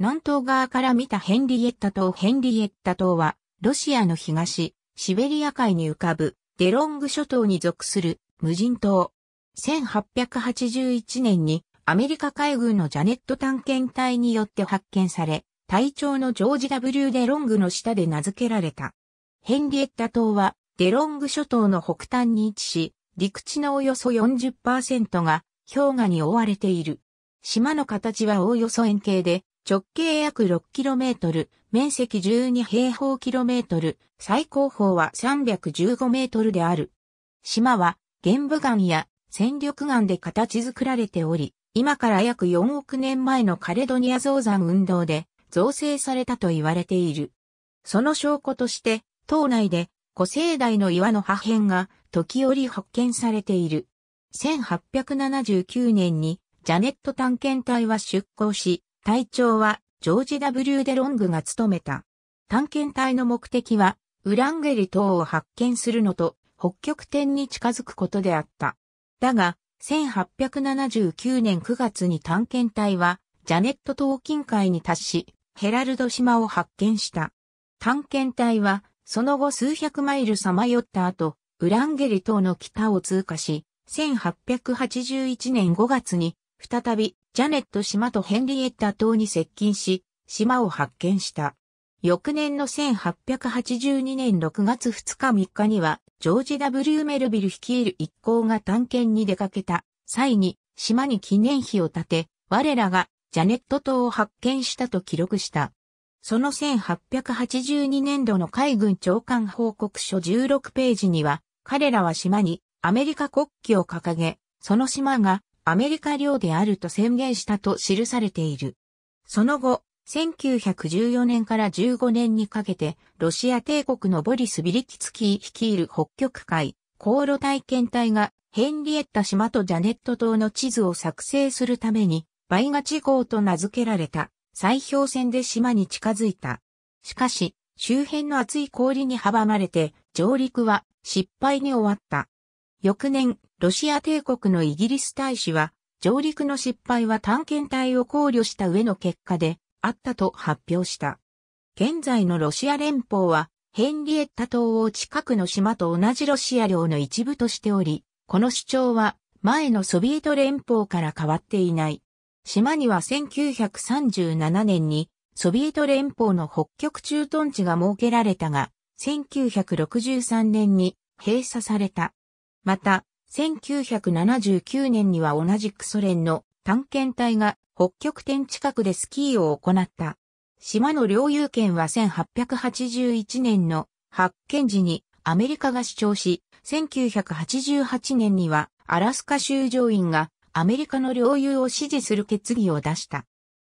南東側から見たヘンリエッタ島ヘンリエッタ島は、ロシアの東、シベリア海に浮かぶ、デロング諸島に属する、無人島。1881年に、アメリカ海軍のジャネット探検隊によって発見され、隊長のジョージ W デロングの下で名付けられた。ヘンリエッタ島は、デロング諸島の北端に位置し、陸地のおよそ40%が氷河に覆われている。島の形はおおよそ円形で、直径約 6km、面積12平方キロメートル、最高峰は315メートルである。島は玄武岩や戦力岩で形作られており、今から約4億年前のカレドニア造山運動で造成されたと言われている。その証拠として、島内で古生代の岩の破片が時折発見されている。1879年にジャネット探検隊は出港し、隊長はジョージ W デロングが務めた。探検隊の目的は、ウランゲリ島を発見するのと、北極点に近づくことであった。だが、1879年9月に探検隊は、ジャネット島近海に達し、ヘラルド島を発見した。探検隊は、その後数百マイルさまよった後、ウランゲリ島の北を通過し、1881年5月に、再びジャネット島とヘンリエッタ島に接近し、島を発見した。翌年の1882年6月2日3日には、ジョージ・ W・ メルビル率いる一行が探検に出かけた際に、島に記念碑を建て、我らがジャネット島を発見したと記録した。その1882年度の海軍長官報告書16ページには、彼らは島にアメリカ国旗を掲げ、その島がアメリカ領であると宣言したと記されている。その後、1914年から15年にかけて、ロシア帝国のボリス・ビリキツキー率いる北極海、航路体験隊がヘンリエッタ島とジャネット島の地図を作成するために、バイガチ号と名付けられた、砕氷船で島に近づいた。しかし、周辺の厚い氷に阻まれて、上陸は失敗に終わった。翌年、ロシア帝国のイギリス大使は、上陸の失敗は探検隊を考慮した上の結果であったと発表した。現在のロシア連邦は、ヘンリエッタ島を近くの島と同じロシア領の一部としており、この主張は前のソビエト連邦から変わっていない。島には1937年にソビエト連邦の北極駐屯地が設けられたが、1963年に閉鎖された。また、1979年には同じくソ連の探検隊が北極点近くでスキーを行った。島の領有権は1881年の発見時にアメリカが主張し、1988年にはアラスカ州上院がアメリカの領有を支持する決議を出した。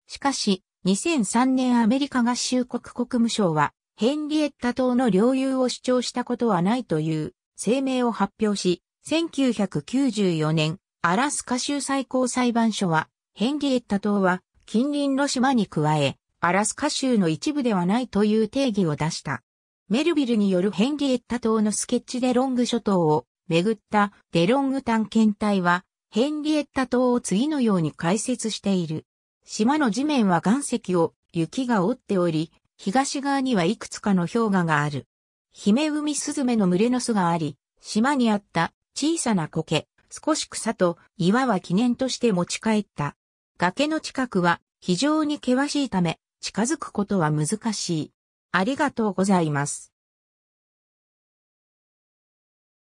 しかし、2003年アメリカ合衆国国務省はヘンリエッタ島の領有を主張したことはないという声明を発表し、1994年、アラスカ州最高裁判所は、ヘンリエッタ島は近隣の島に加え、アラスカ州の一部ではないという定義を出した。メルビルによるヘンリエッタ島のスケッチデロング諸島をめぐったデロング探検隊は、ヘンリエッタ島を次のように解説している。島の地面は岩石を雪が覆っており、東側にはいくつかの氷河がある。姫海スズメの群れの巣があり、島にあった小さな苔、少し草と岩は記念として持ち帰った。崖の近くは非常に険しいため、近づくことは難しい。ありがとうございます。